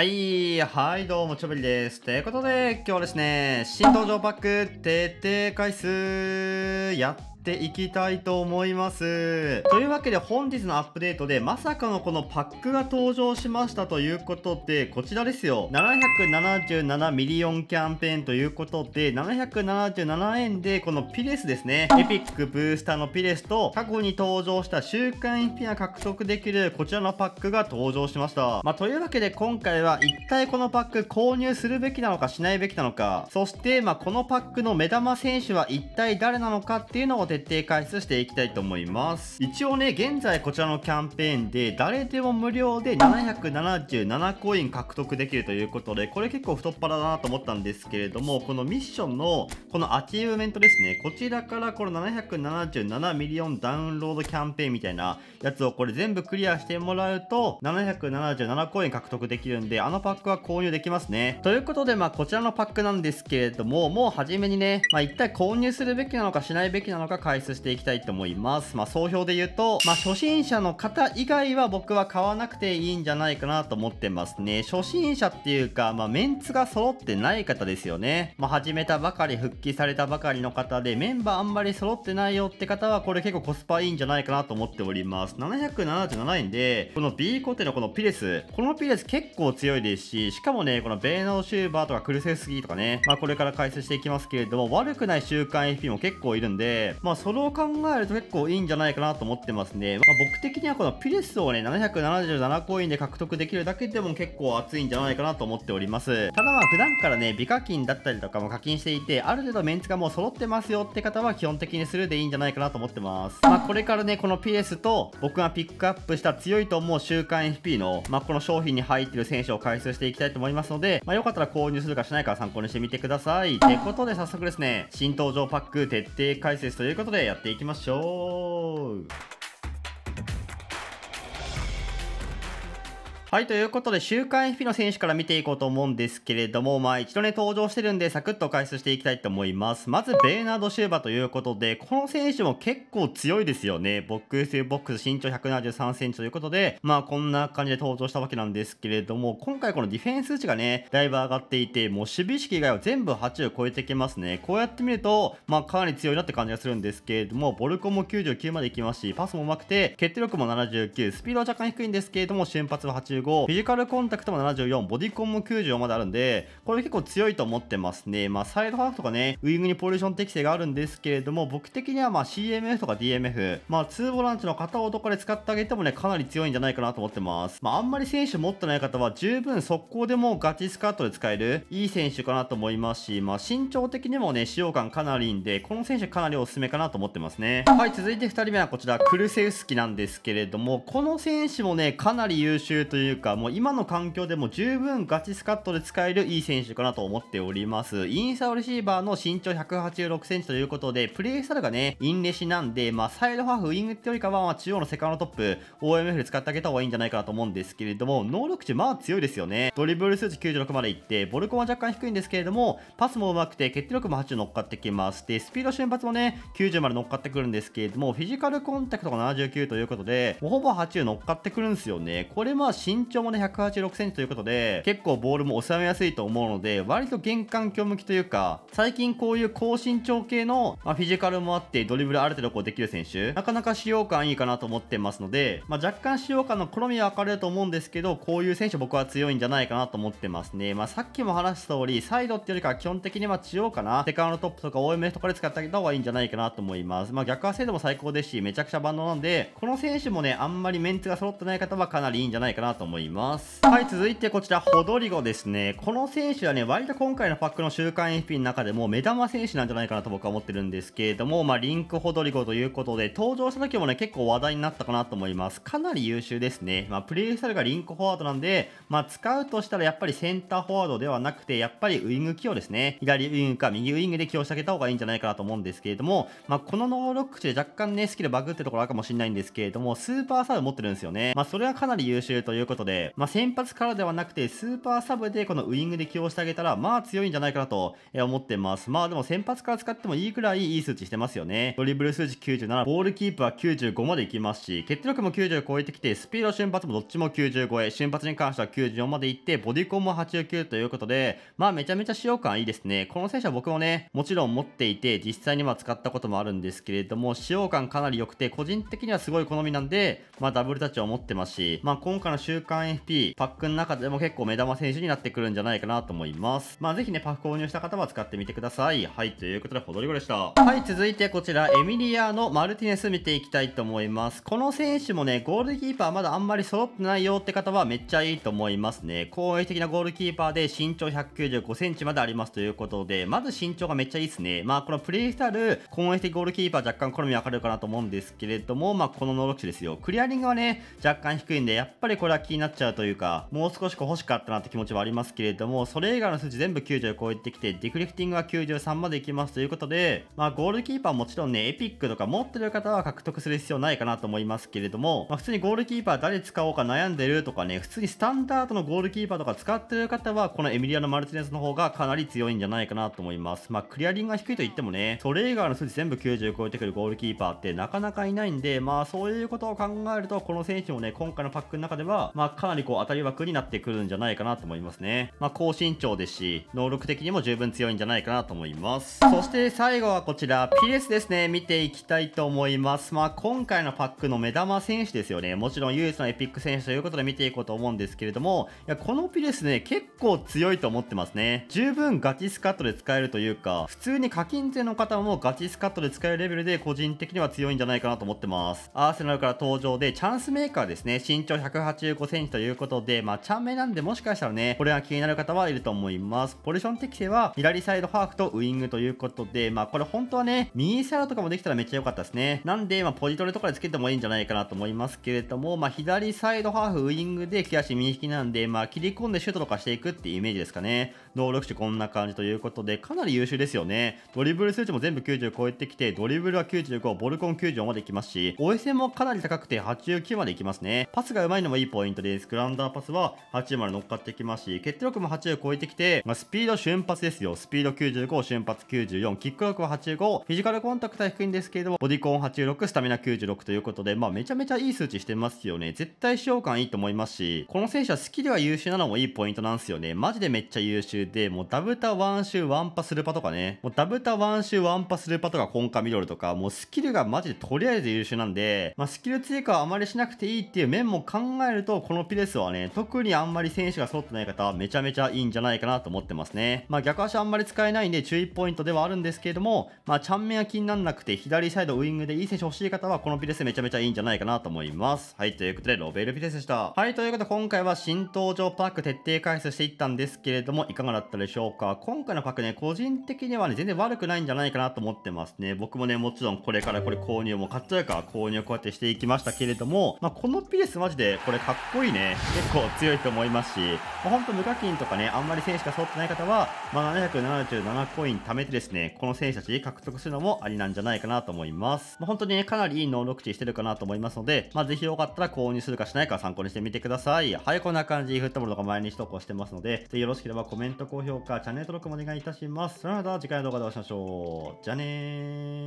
はい、はい、どうも、ちょべりです。ということで、今日はですね、新登場パック、徹底回数、やっていきたいと思います。というわけで本日のアップデートでまさかのこのパックが登場しましたということで、こちらですよ。777ミリオンキャンペーンということで、777円でこのピレスですね。エピックブースターのピレスと過去に登場した週刊一品ア獲得できるこちらのパックが登場しました。まあ、というわけで今回は一体このパック購入するべきなのかしないべきなのか、そしてまあこのパックの目玉選手は一体誰なのかっていうのを徹底開通していきたいと思います一応ね現在こちらのキャンペーンで誰でも無料で777コイン獲得できるということでこれ結構太っ腹だなと思ったんですけれどもこのミッションのこのアチーブメントですねこちらからこの777ミリオンダウンロードキャンペーンみたいなやつをこれ全部クリアしてもらうと777コイン獲得できるんであのパックは購入できますねということでまあこちらのパックなんですけれどももう初めにねまあ一体購入するべきなのかしないべきなのか開通していきたいと思います。まあ、総評で言うと、まあ、初心者の方以外は僕は買わなくていいんじゃないかなと思ってますね。初心者っていうか、まあ、メンツが揃ってない方ですよね。まあ、始めたばかり、復帰されたばかりの方で、メンバーあんまり揃ってないよって方は、これ結構コスパいいんじゃないかなと思っております。777円で、この B コテのこのピレス、このピレス結構強いですし、しかもね、このベーノーシューバーとかクルセスギーとかね、まあ、これから開説していきますけれども、悪くない週間 FP も結構いるんで、まあまあ、それを考えると結構いいんじゃないかなと思ってますね。まあ、僕的にはこのピレスをね、777コインで獲得できるだけでも結構熱いんじゃないかなと思っております。ただまあ、普段からね、美課金だったりとかも課金していて、ある程度メンツがもう揃ってますよって方は基本的にするでいいんじゃないかなと思ってます。まあ、これからね、このピレスと僕がピックアップした強いと思う週間 FP の、まあ、この商品に入ってる選手を回数していきたいと思いますので、まあ、よかったら購入するかしないか参考にしてみてください。ってことで早速ですね、新登場パック徹底解説というということでやっていきましょうはい、ということで、週回 f の選手から見ていこうと思うんですけれども、まあ一度ね、登場してるんで、サクッと解説していきたいと思います。まず、ベーナード・シューバということで、この選手も結構強いですよね。ボックスボックス、身長173センチということで、まあこんな感じで登場したわけなんですけれども、今回このディフェンス値がね、だいぶ上がっていて、もう守備意識以外は全部8を超えてきますね。こうやって見ると、まあかなり強いなって感じがするんですけれども、ボルコも99までいきますし、パスも上手くて、決定力も79、スピードは若干低いんですけれども、瞬発は85、75フィジカルコンタクトも74ボディコンも9 4まであるんでこれ結構強いと思ってますねまあサイドハーフとかねウイングにポジション適性があるんですけれども僕的にはまあ CMF とか DMF まあ2ボランチの片をどこで使ってあげてもねかなり強いんじゃないかなと思ってますまああんまり選手持ってない方は十分速攻でもガチスカートで使えるいい選手かなと思いますしまあ身長的にもね使用感かなりいいんでこの選手かなりおすすめかなと思ってますねはい続いて2人目はこちらクルセウスキなんですけれどもこの選手もねかなり優秀といういうか、もう今の環境でも十分ガチスカットで使えるいい選手かなと思っております。インサーレシーバーの身長186センチということで、プレイスタイルがね、インレシなんで、まあ、サイドハーフ、ウィングってよりかは、まあ、中央のセカンドトップ、OMF で使ってあげた方がいいんじゃないかなと思うんですけれども、能力値、まあ強いですよね。ドリブル数値96までいって、ボルコンは若干低いんですけれども、パスも上手くて、決定力も80乗っかってきます。で、スピード瞬発もね、90まで乗っかってくるんですけれども、フィジカルコンタクトが79ということで、ほぼ80乗っかってくるんですよね。これまあ身身長もね、186センチということで、結構ボールも収めやすいと思うので、割と玄関強向きというか、最近こういう高身長系の、まあ、フィジカルもあって、ドリブルある程度こうできる選手、なかなか使用感いいかなと思ってますので、まあ、若干使用感の好みは分かれると思うんですけど、こういう選手僕は強いんじゃないかなと思ってますね。まあ、さっきも話した通り、サイドっていうよりかは基本的にはあ中かな、セカンドトップとか OMF とかで使ってあげた方がいいんじゃないかなと思います。まあ、逆は精度も最高ですし、めちゃくちゃ万能なんで、この選手もね、あんまりメンツが揃ってない方はかなりいいんじゃないかなと思います。思います。はい、続いてこちら、ホドリゴですね。この選手はね、割と今回のパックの週間 FP の中でも目玉選手なんじゃないかなと僕は思ってるんですけれども、まあ、リンクホドリゴということで、登場した時もね、結構話題になったかなと思います。かなり優秀ですね。まあ、プレイスタイルがリンクフォワードなんで、まあ、使うとしたらやっぱりセンターフォワードではなくて、やっぱりウイング起用ですね。左ウイングか右ウイングで起用してあげた方がいいんじゃないかなと思うんですけれども、まあ、この能力値で若干ね、スキルバグってところあるかもしれないんですけれども、スーパーサード持ってるんですよね。まあ、それはかなり優秀ということことで、まあ、先発からではなくて、スーパーサブでこのウイングで起用してあげたら、まあ強いんじゃないかなと思ってます。まあでも先発から使ってもいいくらいいい数値してますよね。ドリブル数値97、ボールキープは95までいきますし、決定力も90を超えてきて、スピード瞬発もどっちも90超え、瞬発に関しては94までいって、ボディコンも89ということで、まあめちゃめちゃ使用感いいですね。この選手は僕もね、もちろん持っていて、実際には使ったこともあるんですけれども、使用感かなり良くて、個人的にはすごい好みなんで、まあダブルタッチを持ってますし、まあ今回の週間 FP、パックの中でも結構目玉選手になってくるんじゃないかなと思います。まあぜひね、パック購入した方は使ってみてください。はい、ということで、ほどりごでした。はい、続いてこちら、エミリアのマルティネス見ていきたいと思います。この選手もね、ゴールキーパーまだあんまり揃ってないよって方はめっちゃいいと思いますね。攻撃的なゴールキーパーで身長195センチまでありますということで、まず身長がめっちゃいいですね。まあこのプレイスタル、攻撃的ゴールキーパー若干好みわかるかなと思うんですけれども、まあこの能力値ですよ。クリアリングはね、若干低いんで、やっぱりこれは気になっちゃうというか、もう少しこう欲しかったなって気持ちはありますけれども、それ以外の数値全部90を超えてきて、ディフレクティングは93までいきますということで、まあゴールキーパーもちろんね、エピックとか持ってる方は獲得する必要ないかなと思いますけれども、まあ普通にゴールキーパー誰使おうか悩んでるとかね、普通にスタンダードのゴールキーパーとか使ってる方は、このエミリアのマルティネスの方がかなり強いんじゃないかなと思います。まあクリアリングが低いと言ってもね、それ以外の数値全部90を超えてくるゴールキーパーってなかなかいないんで、まあそういうことを考えると、この選手もね、今回のパックの中では、まあ、かなりこう当たり枠になってくるんじゃないかなと思いますね。まあ、高身長ですし、能力的にも十分強いんじゃないかなと思います。そして最後はこちら、ピレスですね。見ていきたいと思います。まあ、今回のパックの目玉選手ですよね。もちろん唯一のエピック選手ということで見ていこうと思うんですけれども、いや、このピレスね、結構強いと思ってますね。十分ガチスカットで使えるというか、普通に課金税の方もガチスカットで使えるレベルで個人的には強いんじゃないかなと思ってます。アーセナルから登場でチャンスメーカーですね。身長185選手ということで、まあ、チャンメなんでもしかしたらね、これが気になる方はいると思います。ポジション適性は、左サイドハーフとウイングということで、まあ、これ本当はね、右サイドとかもできたらめっちゃ良かったですね。なんで、まあ、ポジトレとかでつけてもいいんじゃないかなと思いますけれども、まあ、左サイドハーフ、ウイングで、木足右利きなんで、まあ、切り込んでシュートとかしていくっていうイメージですかね。能力値こんな感じということで、かなり優秀ですよね。ドリブル数値も全部90超えてきて、ドリブルは95、ボルコン94までいきますし、o s もかなり高くて89までいきますね。パスが上手いのもいいポイントトです。グランダーパスは80まで乗っかってきますし、決定力も80を超えてきて、まあ、スピード瞬発ですよ。スピード95、瞬発94、キック力は85、フィジカルコンタクトは低いんですけれども、ボディコン86、スタミナ96ということで、まあめちゃめちゃいい数値してますよね。絶対使用感いいと思いますし、この選手は好きでは優秀なのもいいポイントなんですよね。マジでめっちゃ優秀で、もうダブタワンシューワンパスルパとかね、もうダブタワンシューワンパスルパとかコンカミドルとか、もうスキルがマジでとりあえず優秀なんで、まあスキル追加はあまりしなくていいっていう面も考えると、このピレスはね、特にあんまり選手が揃ってない方はめちゃめちゃいいんじゃないかなと思ってますね。まあ、逆足あんまり使えないんで注意ポイントではあるんですけれども、まあ、ちゃんめんは気になんなくて、左サイドウイングでいい選手欲しい方は、このピレスめちゃめちゃいいんじゃないかなと思います。はい、ということで、ロベルピレスでした。はい、ということで、今回は新登場パック徹底解説していったんですけれども、いかがだったでしょうか今回のパックね、個人的にはね、全然悪くないんじゃないかなと思ってますね。僕もね、もちろんこれからこれ購入も、買っちゃうから購入こうやってしていきましたけれども、まあ、このピレスマジでこれかっここいいね、結構強いと思いますし、まあ、んと無課金とかね、あんまり戦士が揃ってない方は、まあ、777コイン貯めてですね、この選手たち獲得するのもありなんじゃないかなと思います。まあ、本当にね、かなりいい能力値してるかなと思いますので、まあ、ぜひよかったら購入するかしないか参考にしてみてください。はい、こんな感じ、フットボールとか毎日投稿してますので、ぜひよろしければコメント、高評価、チャンネル登録もお願いいたします。それではまた次回の動画でお会いしましょう。じゃあねー。